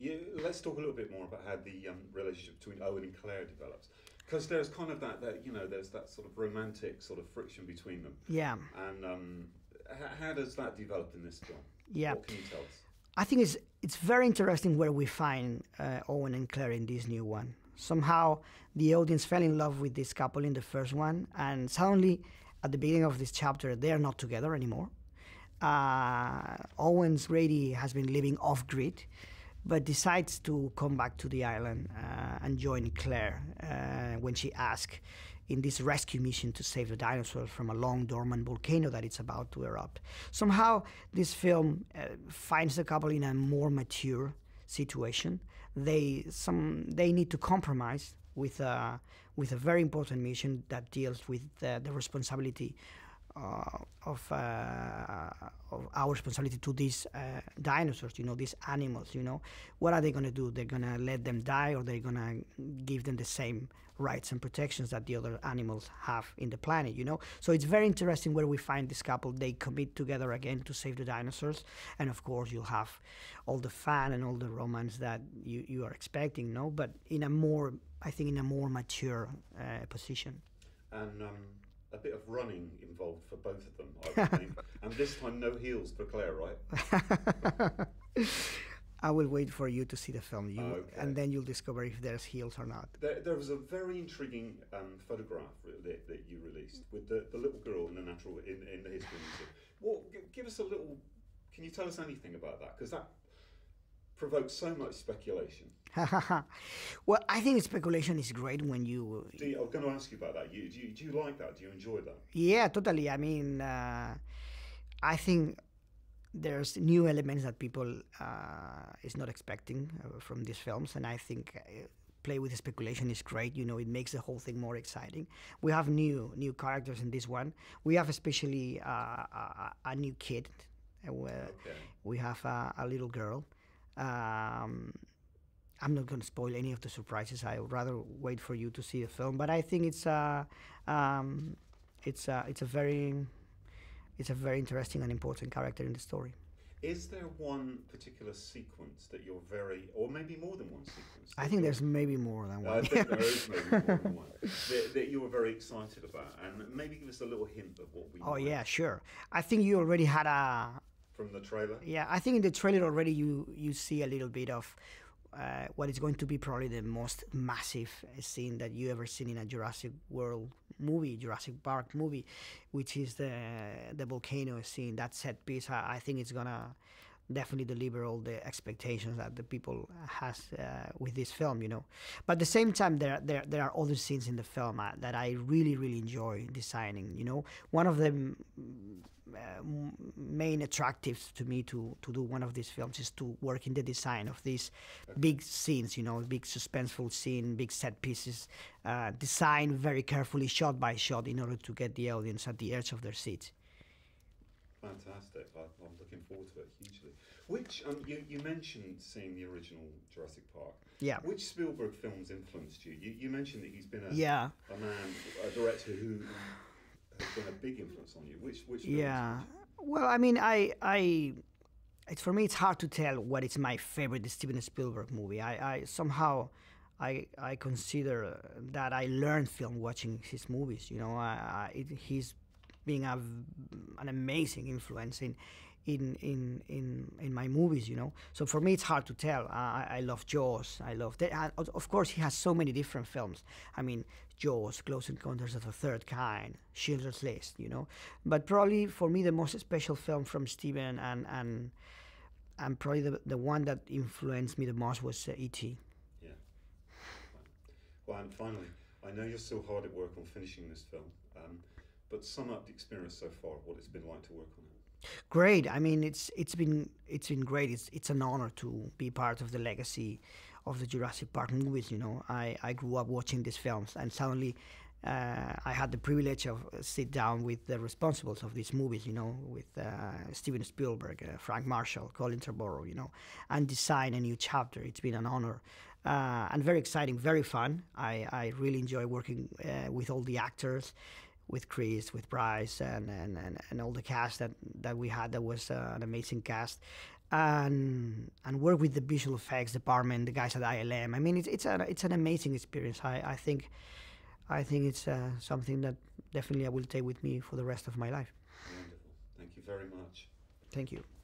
You, let's talk a little bit more about how the um, relationship between Owen and Claire develops, because there's kind of that, that you know there's that sort of romantic sort of friction between them. Yeah. And um, h- how does that develop in this film? Yeah. What can you tell us? I think it's it's very interesting where we find uh, Owen and Claire in this new one. Somehow the audience fell in love with this couple in the first one, and suddenly at the beginning of this chapter they are not together anymore. Uh, Owen's Grady has been living off grid but decides to come back to the island uh, and join Claire uh, when she asks in this rescue mission to save the dinosaurs from a long dormant volcano that it's about to erupt. Somehow, this film uh, finds the couple in a more mature situation. They some they need to compromise with a uh, with a very important mission that deals with the, the responsibility uh, of, uh, of our responsibility to these uh, dinosaurs, you know, these animals, you know, what are they going to do? They're going to let them die or they're going to give them the same rights and protections that the other animals have in the planet, you know? So it's very interesting where we find this couple. They commit together again to save the dinosaurs. And of course, you'll have all the fun and all the romance that you, you are expecting, no? But in a more, I think, in a more mature uh, position. And um, a bit of running involved for both of them, I would think. and this time, no heels for Claire, right? I will wait for you to see the film, you, oh, okay. and then you'll discover if there's heels or not. There, there was a very intriguing um, photograph that, that, you released with the, the, little girl in the natural in, in the history museum. Well, give us a little. Can you tell us anything about that? Because that provokes so much speculation. well, I think speculation is great when you. Do you I'm going to ask you about that. You, do, you, do you like that? Do you enjoy that? Yeah, totally. I mean, uh, I think there's new elements that people uh, is not expecting uh, from these films, and I think. Uh, play with speculation is great. You know, it makes the whole thing more exciting. We have new new characters in this one. We have especially uh, a, a, new kid. Uh, okay. We have a, a little girl um, I'm not going to spoil any of the surprises. I would rather wait for you to see the film. But I think it's a, uh, um, it's a, uh, it's a very, it's a very interesting and important character in the story. Is there one particular sequence that you're very, or maybe more than one sequence? I think there's maybe more than one. I think there is maybe more than one that, that you were very excited about, and maybe give us a little hint of what we. Oh yeah, sure. I think you already had a from the trailer. Yeah, I think in the trailer already you you see a little bit of uh, what is going to be probably the most massive scene that you ever seen in a Jurassic World movie, Jurassic Park movie, which is the the volcano scene. That set piece, I, I think it's gonna definitely deliver all the expectations that the people has uh, with this film, you know. But at the same time, there there there are other scenes in the film uh, that I really really enjoy designing. You know, one of the uh, main attractives to me to to do one of these films is to work in the design of these big scenes. You know, big suspenseful scene, big set pieces, uh, designed very carefully, shot by shot, in order to get the audience at the edge of their seats fantastic. I, am looking forward to it hugely. Which um, you, you mentioned seeing the original Jurassic Park. Yeah. Which Spielberg films influenced you? You, you mentioned that he's been a yeah a man a director who has been a big influence on you. Which which yeah. Well, I mean, I I. It's, for me, it's hard to tell what is my favorite Steven Spielberg movie. I, I somehow, I, I consider that I learned film watching his movies. You know, I, I, he's being a, an amazing influence in, in in in in my movies you know so for me it's hard to tell i, I love jaws i love that of course he has so many different films i mean jaws close encounters of the third kind children's list you know but probably for me the most special film from steven and and and probably the, the one that influenced me the most was uh, et yeah well and finally i know you're still hard at work on finishing this film um, but sum up the experience so far, what it's been like to work on it. Great. I mean, it's it's been it's been great. It's it's an honor to be part of the legacy of the Jurassic Park movies. You know, I I grew up watching these films, and suddenly. Uh, I had the privilege of uh, sit down with the responsibles of these movies, you know, with uh, Steven Spielberg, uh, Frank Marshall, Colin Trevorrow, you know, and design a new chapter. It's been an honor uh, and very exciting, very fun. I, I really enjoy working uh, with all the actors with Chris, with Bryce, and, and, and, and all the cast that, that we had. That was uh, an amazing cast. And and work with the visual effects department, the guys at ILM. I mean, it's it's an it's an amazing experience. I, I think I think it's uh, something that definitely I will take with me for the rest of my life. Wonderful. Thank you very much. Thank you.